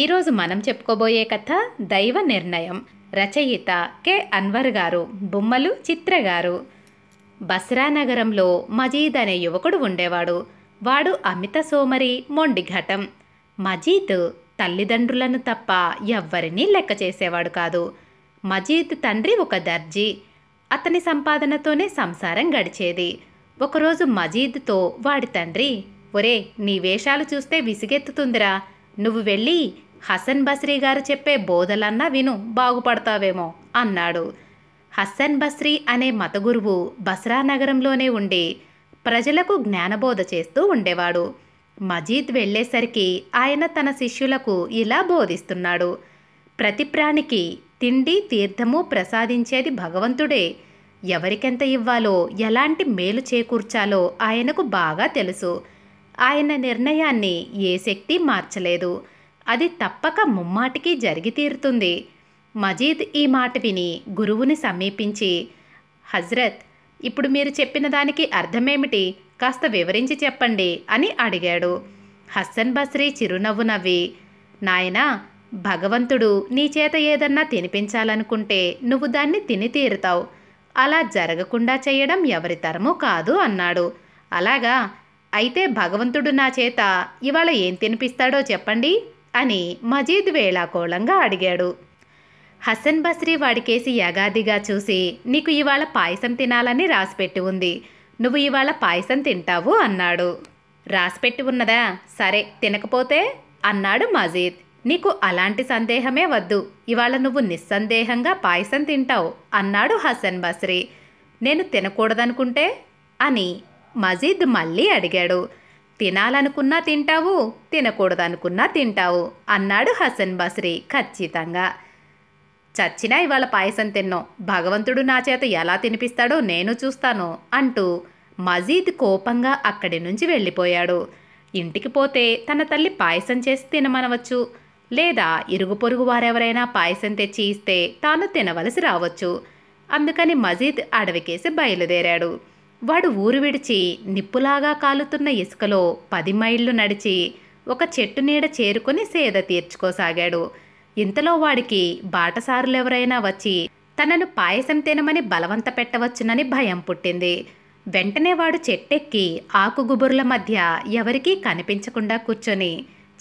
ఈరోజు మనం చెప్పుకోబోయే కథ దైవ నిర్ణయం రచయిత కె అన్వర్ గారు బొమ్మలు చిత్ర గారు బస్రా నగరంలో మజీద్ అనే యువకుడు ఉండేవాడు వాడు అమిత సోమరి మొండి ఘటం మజీద్ తల్లిదండ్రులను తప్ప ఎవ్వరినీ లెక్క చేసేవాడు కాదు మజీద్ తండ్రి ఒక దర్జీ అతని సంపాదనతోనే సంసారం గడిచేది ఒకరోజు మజీద్తో వాడి తండ్రి ఒరే నీ వేషాలు చూస్తే విసిగెత్తుతుందిరా నువ్వు వెళ్ళి హసన్ బస్రీ గారు చెప్పే బోధలన్నా విను బాగుపడతావేమో అన్నాడు హసన్ బస్రీ అనే మతగురువు బస్రా నగరంలోనే ఉండి ప్రజలకు జ్ఞానబోధ చేస్తూ ఉండేవాడు మజీద్ వెళ్ళేసరికి ఆయన తన శిష్యులకు ఇలా బోధిస్తున్నాడు ప్రతి ప్రాణికి తిండి తీర్థము ప్రసాదించేది భగవంతుడే ఎవరికెంత ఇవ్వాలో ఎలాంటి మేలు చేకూర్చాలో ఆయనకు బాగా తెలుసు ఆయన నిర్ణయాన్ని ఏ శక్తి మార్చలేదు అది తప్పక ముమ్మాటికి జరిగి తీరుతుంది మజీద్ ఈ మాట విని గురువుని సమీపించి హజ్రత్ ఇప్పుడు మీరు చెప్పిన దానికి అర్థమేమిటి కాస్త వివరించి చెప్పండి అని అడిగాడు హస్సన్ బస్రీ చిరునవ్వు నవ్వి నాయనా భగవంతుడు నీ చేత ఏదన్నా తినిపించాలనుకుంటే నువ్వు దాన్ని తిని తీరుతావు అలా జరగకుండా చేయడం ఎవరి తరమూ కాదు అన్నాడు అలాగా అయితే భగవంతుడు నా చేత ఇవాళ ఏం తినిపిస్తాడో చెప్పండి అని మజీద్ వేళాకోళంగా అడిగాడు హసన్ బస్రీ వాడికేసి యగాదిగా చూసి నీకు ఇవాళ పాయసం తినాలని రాసిపెట్టి ఉంది నువ్వు ఇవాళ పాయసం తింటావు అన్నాడు రాసిపెట్టి ఉన్నదా సరే తినకపోతే అన్నాడు మజీద్ నీకు అలాంటి సందేహమే వద్దు ఇవాళ నువ్వు నిస్సందేహంగా పాయసం తింటావు అన్నాడు హసన్ బస్రీ నేను తినకూడదనుకుంటే అని మజీద్ మళ్ళీ అడిగాడు తినాలనుకున్నా తింటావు తినకూడదనుకున్నా తింటావు అన్నాడు హసన్ బస్రీ ఖచ్చితంగా చచ్చినా ఇవాళ పాయసం తిన్నో భగవంతుడు నా చేత ఎలా తినిపిస్తాడో నేను చూస్తాను అంటూ మజీద్ కోపంగా అక్కడి నుంచి వెళ్ళిపోయాడు ఇంటికి పోతే తన తల్లి పాయసం చేసి తినమనవచ్చు లేదా ఇరుగు పొరుగు వారెవరైనా పాయసం తెచ్చి ఇస్తే తాను తినవలసి రావచ్చు అందుకని మజీద్ అడవికేసి బయలుదేరాడు వాడు ఊరు విడిచి నిప్పులాగా కాలుతున్న ఇసుకలో పది మైళ్ళు నడిచి ఒక చెట్టు నీడ చేరుకొని సేద తీర్చుకోసాగాడు ఇంతలో వాడికి బాటసారులెవరైనా వచ్చి తనను పాయసం తినమని బలవంత పెట్టవచ్చునని భయం పుట్టింది వెంటనే వాడు చెట్టెక్కి ఆకుగుబుర్ల మధ్య ఎవరికీ కనిపించకుండా కూర్చొని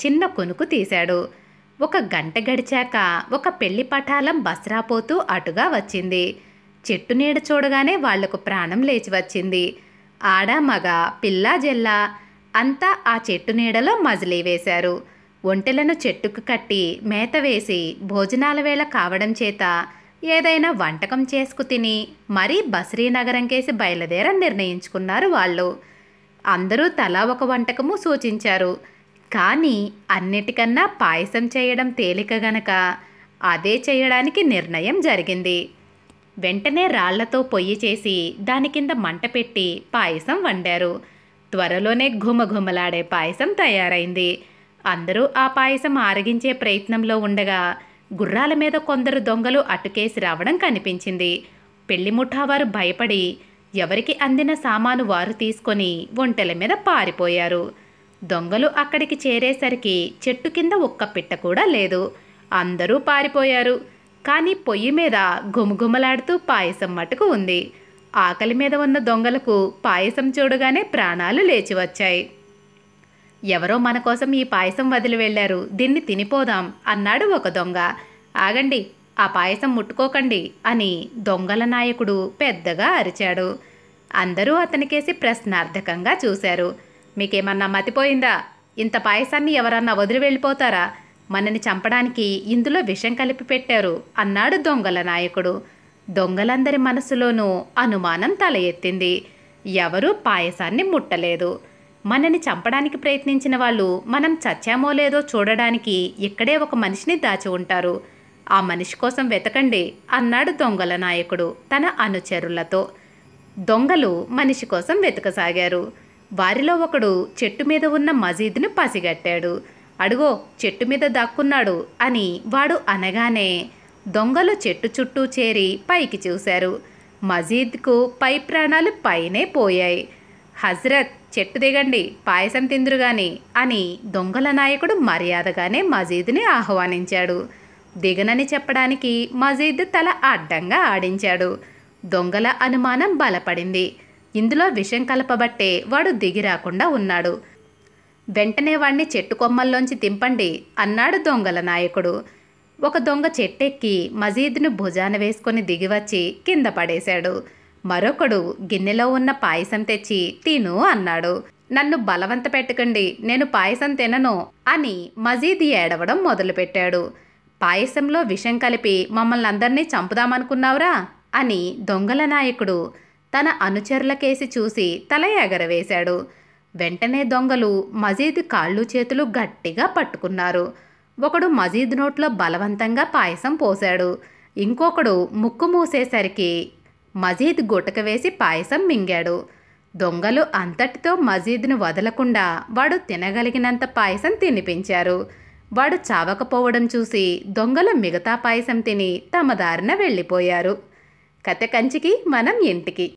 చిన్న కొనుకు తీశాడు ఒక గంట గడిచాక ఒక పెళ్లి పఠాలం బస్రాపోతూ అటుగా వచ్చింది చెట్టు నీడ చూడగానే వాళ్లకు ప్రాణం లేచి వచ్చింది ఆడ మగ పిల్ల జెల్ల అంతా ఆ చెట్టు నీడలో మజిలీ వేశారు ఒంటెలను చెట్టుకు కట్టి మేత వేసి భోజనాల వేళ కావడం చేత ఏదైనా వంటకం చేసుకు తిని మరీ నగరంకేసి బయలుదేరని నిర్ణయించుకున్నారు వాళ్ళు అందరూ తలా ఒక వంటకము సూచించారు కానీ అన్నిటికన్నా పాయసం చేయడం తేలిక గనక అదే చేయడానికి నిర్ణయం జరిగింది వెంటనే రాళ్లతో పొయ్యి చేసి దాని కింద మంట పెట్టి పాయసం వండారు త్వరలోనే ఘుమఘుమలాడే పాయసం తయారైంది అందరూ ఆ పాయసం ఆరగించే ప్రయత్నంలో ఉండగా గుర్రాల మీద కొందరు దొంగలు అటుకేసి రావడం కనిపించింది పెళ్లి ముఠా వారు భయపడి ఎవరికి అందిన సామాను వారు తీసుకొని ఒంటెల మీద పారిపోయారు దొంగలు అక్కడికి చేరేసరికి చెట్టు కింద ఒక్క పిట్ట కూడా లేదు అందరూ పారిపోయారు కానీ పొయ్యి మీద గుమగుమలాడుతూ పాయసం మటుకు ఉంది ఆకలి మీద ఉన్న దొంగలకు పాయసం చూడగానే ప్రాణాలు లేచి వచ్చాయి ఎవరో మన కోసం ఈ పాయసం వదిలి వెళ్ళారు దీన్ని తినిపోదాం అన్నాడు ఒక దొంగ ఆగండి ఆ పాయసం ముట్టుకోకండి అని దొంగల నాయకుడు పెద్దగా అరిచాడు అందరూ అతనికేసి ప్రశ్నార్థకంగా చూశారు మీకేమన్నా మతిపోయిందా ఇంత పాయసాన్ని ఎవరన్నా వదిలి వెళ్ళిపోతారా మనని చంపడానికి ఇందులో విషం కలిపి పెట్టారు అన్నాడు దొంగల నాయకుడు దొంగలందరి మనసులోనూ అనుమానం తల ఎత్తింది ఎవరూ పాయసాన్ని ముట్టలేదు మనని చంపడానికి ప్రయత్నించిన వాళ్ళు మనం చచ్చామో లేదో చూడడానికి ఇక్కడే ఒక మనిషిని దాచి ఉంటారు ఆ మనిషి కోసం వెతకండి అన్నాడు దొంగల నాయకుడు తన అనుచరులతో దొంగలు మనిషి కోసం వెతకసాగారు వారిలో ఒకడు చెట్టు మీద ఉన్న మజీద్ను పసిగట్టాడు అడుగో చెట్టు మీద దాక్కున్నాడు అని వాడు అనగానే దొంగలు చెట్టు చుట్టూ చేరి పైకి చూశారు మజీద్కు పై ప్రాణాలు పైనే పోయాయి హజరత్ చెట్టు దిగండి పాయసం తిందురు గాని అని దొంగల నాయకుడు మర్యాదగానే మజీద్ని ఆహ్వానించాడు దిగనని చెప్పడానికి మజీద్ తల అడ్డంగా ఆడించాడు దొంగల అనుమానం బలపడింది ఇందులో విషం కలపబట్టే వాడు దిగిరాకుండా ఉన్నాడు వెంటనే వాణ్ణి చెట్టు కొమ్మల్లోంచి దింపండి అన్నాడు దొంగల నాయకుడు ఒక దొంగ చెట్టెక్కి మజీద్ను భుజాన వేసుకొని దిగివచ్చి కింద పడేశాడు మరొకడు గిన్నెలో ఉన్న పాయసం తెచ్చి తిను అన్నాడు నన్ను బలవంత పెట్టకండి నేను పాయసం తినను అని మజీద్ ఏడవడం మొదలుపెట్టాడు పాయసంలో విషం కలిపి మమ్మల్ని అందరినీ చంపుదామనుకున్నావురా అని దొంగల నాయకుడు తన అనుచరులకేసి చూసి తల ఎగరవేశాడు వెంటనే దొంగలు మజీద్ కాళ్ళు చేతులు గట్టిగా పట్టుకున్నారు ఒకడు మజీద్ నోట్లో బలవంతంగా పాయసం పోశాడు ఇంకొకడు ముక్కు మూసేసరికి మజీద్ గుటక వేసి పాయసం మింగాడు దొంగలు అంతటితో మజీద్ను వదలకుండా వాడు తినగలిగినంత పాయసం తినిపించారు వాడు చావకపోవడం చూసి దొంగలు మిగతా పాయసం తిని తమ దారిన వెళ్ళిపోయారు కథ కంచికి మనం ఇంటికి